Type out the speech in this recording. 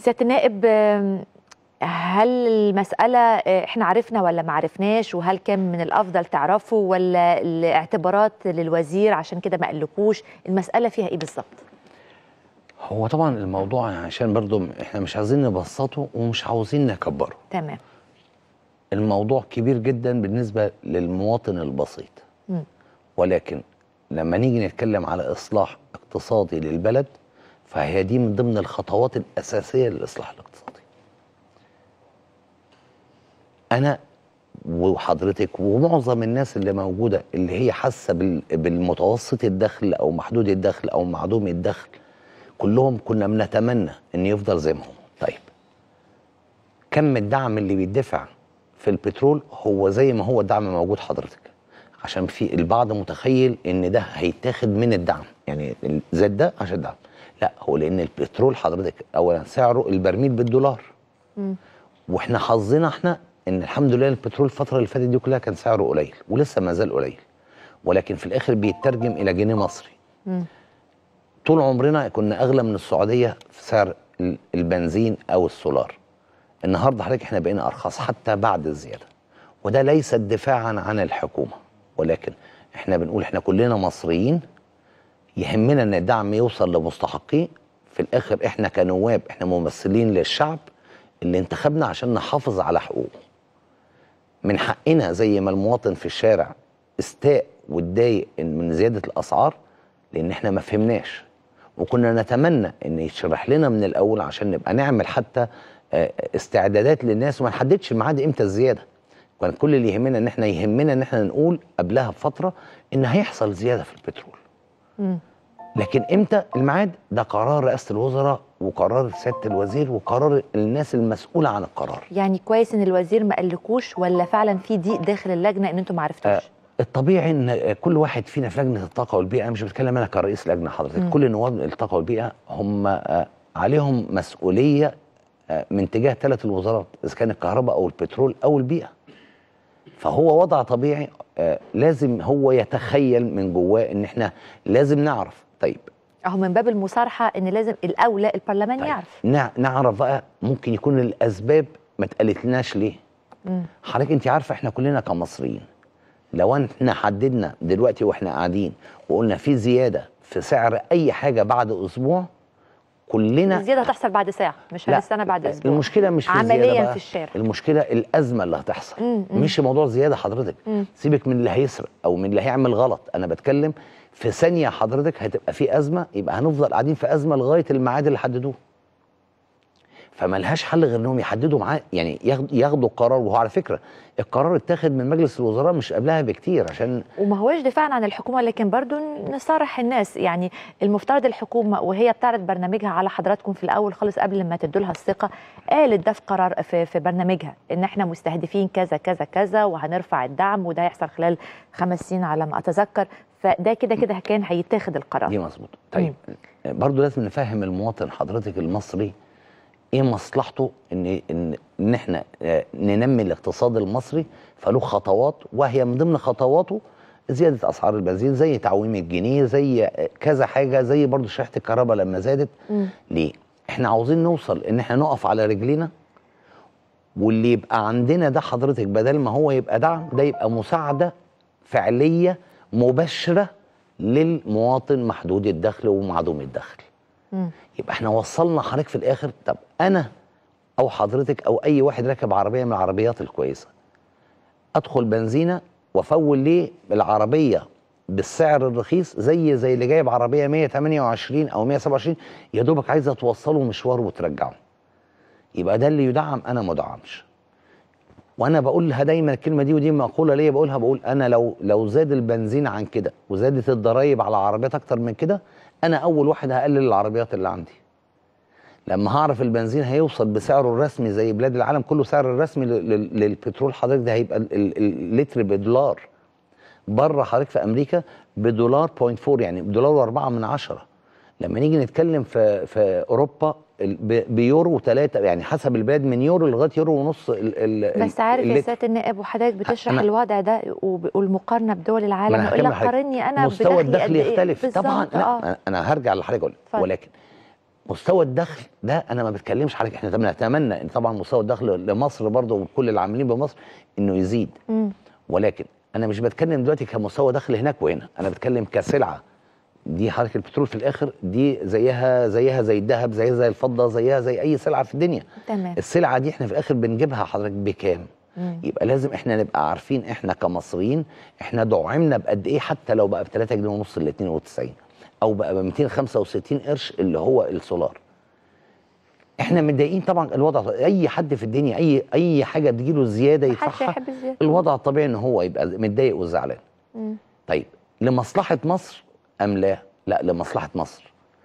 سياده النائب هل المسألة آه، احنا عرفنا ولا ما عرفناش وهل كان من الأفضل تعرفه ولا الاعتبارات للوزير عشان كده ما قالكوش المسألة فيها ايه بالظبط؟ هو طبعا الموضوع عشان برضو احنا مش عايزين نبسطه ومش عاوزين نكبره تمام الموضوع كبير جدا بالنسبة للمواطن البسيط م. ولكن لما نيجي نتكلم على إصلاح اقتصادي للبلد فهي دي من ضمن الخطوات الأساسية للإصلاح الاقتصادي أنا وحضرتك ومعظم الناس اللي موجودة اللي هي حاسة بالمتوسط الدخل أو محدود الدخل أو معدوم الدخل كلهم كنا بنتمنى ان يفضل زي ما هو طيب كم الدعم اللي بيدفع في البترول هو زي ما هو الدعم موجود حضرتك عشان في البعض متخيل ان ده هيتاخد من الدعم يعني زاد ده عشان الدعم لا هو لان البترول حضرتك اولا سعره البرميل بالدولار مم. واحنا حظنا احنا ان الحمد لله البترول الفتره اللي فاتت دي كلها كان سعره قليل ولسه ما زال قليل ولكن في الاخر بيترجم الى جنيه مصري مم. طول عمرنا كنا اغلى من السعوديه في سعر البنزين او السولار النهارده حضرتك احنا بقينا ارخص حتى بعد الزياده وده ليس دفاعا عن الحكومه ولكن احنا بنقول احنا كلنا مصريين يهمنا ان الدعم يوصل لمستحقيه في الاخر احنا كنواب احنا ممثلين للشعب اللي انتخبنا عشان نحافظ على حقوقه من حقنا زي ما المواطن في الشارع استاء واتضايق من زياده الاسعار لان احنا ما فهمناش وكنا نتمنى ان يتشرح لنا من الاول عشان نبقى نعمل حتى آه، استعدادات للناس وما نحددش الميعاد امتى الزياده كان كل اللي يهمنا ان احنا يهمنا ان احنا نقول قبلها بفتره ان هيحصل زياده في البترول لكن امتى الميعاد ده قرار رئاسه الوزراء وقرار سياده الوزير وقرار الناس المسؤوله عن القرار يعني كويس ان الوزير ما قالكوش ولا فعلا في ضيق داخل اللجنه ان انتم ما عرفتوش آه الطبيعي ان كل واحد فينا في لجنه الطاقه والبيئه مش بتكلم انا كرئيس لجنه حضرتك كل نواب الطاقه والبيئه هم آه، عليهم مسؤوليه آه، من تجاه ثلاث الوزارات اذا كان الكهرباء او البترول او البيئه فهو وضع طبيعي لازم هو يتخيل من جواه ان احنا لازم نعرف طيب اهو من باب المصارحه ان لازم الاولى البرلمان طيب. يعرف نعرف بقى ممكن يكون الاسباب ما اتقالتلناش ليه حضرتك انت عارفه احنا كلنا كمصريين لو احنا حددنا دلوقتي واحنا قاعدين وقلنا في زياده في سعر اي حاجه بعد اسبوع كلنا الزياده هتحصل بعد ساعه مش هنستنى بعد اسبوع المشكله مش في عمليا في الشارع المشكله الازمه اللي هتحصل مم. مش موضوع زياده حضرتك مم. سيبك من اللي هيسرق او من اللي هيعمل غلط انا بتكلم في ثانيه حضرتك هتبقى في ازمه يبقى هنفضل قاعدين في ازمه لغايه الميعاد اللي حددوه لهاش حل غير انهم يحددوا معاه يعني ياخدوا قرار وهو على فكره القرار اتاخد من مجلس الوزراء مش قبلها بكتير عشان وما هوش دفاعا عن الحكومه لكن برضو نصارح الناس يعني المفترض الحكومه وهي بتعرض برنامجها على حضراتكم في الاول خالص قبل ما تدوا لها الثقه قالت ده في قرار في, في برنامجها ان احنا مستهدفين كذا كذا كذا وهنرفع الدعم وده هيحصل خلال خمس سنين على ما اتذكر فده كده كده كان هيتاخد القرار دي مظبوط طيب برضه لازم نفهم المواطن حضرتك المصري ايه مصلحته ان ان ان احنا آه، ننمي الاقتصاد المصري فله خطوات وهي من ضمن خطواته زياده اسعار البنزين زي تعويم الجنيه زي آه، كذا حاجه زي برضو شريحه الكهرباء لما زادت م. ليه احنا عاوزين نوصل ان احنا نقف على رجلينا واللي يبقى عندنا ده حضرتك بدل ما هو يبقى دعم ده يبقى مساعده فعليه مباشره للمواطن محدود الدخل ومعدوم الدخل مم. يبقى احنا وصلنا حضرتك في الاخر طب انا او حضرتك او اي واحد راكب عربيه من العربيات الكويسه ادخل بنزينه وافول ليه العربيه بالسعر الرخيص زي زي اللي جايب عربيه 128 او 127 يا دوبك عايزه توصله مشوار وترجعه يبقى ده اللي يدعم انا ما ادعمش وانا بقولها دايما الكلمه دي ودي مقوله ليا بقولها بقول انا لو لو زاد البنزين عن كده وزادت الضرايب على عربيات اكتر من كده انا اول واحد هقلل العربيات اللي عندي لما هعرف البنزين هيوصل بسعره الرسمي زي بلاد العالم كله سعر الرسمي للبترول حضرتك ده هيبقى اللتر بدولار بره حضرتك في امريكا بدولار بوينت فور يعني بدولار واربعه من عشره لما نيجي نتكلم في في اوروبا بيورو وثلاثة يعني حسب البلاد من يورو لغايه يورو ونص ال ال بس عارف يا سياده النائب وحضرتك بتشرح الوضع ده والمقارنه بدول العالم ما يقول لك قارني انا مستوى الدخل إيه؟ يختلف طبعا آه. انا هرجع لحضرتك اقول ولكن مستوى الدخل ده انا ما بتكلمش حضرتك احنا بنتمنى ان طبعا مستوى الدخل لمصر برضه وكل العاملين بمصر انه يزيد م. ولكن انا مش بتكلم دلوقتي كمستوى دخل هناك وهنا انا بتكلم كسلعه دي حركه البترول في الاخر دي زيها زيها زي الذهب زيها زي الفضه زيها زي اي سلعه في الدنيا تمام السلعه دي احنا في الاخر بنجيبها حضرتك بكام يبقى لازم احنا نبقى عارفين احنا كمصريين احنا دعمنا بقد ايه حتى لو بقى ب 3 جنيه ونص ل 92 او بقى ب 265 قرش اللي هو السولار احنا متضايقين طبعا الوضع اي حد في الدنيا اي اي حاجه بتجيله زياده يدفعها الوضع الطبيعي ان هو يبقى متضايق وزعلان طيب لمصلحه مصر أم لا؟ لا لمصلحة مصر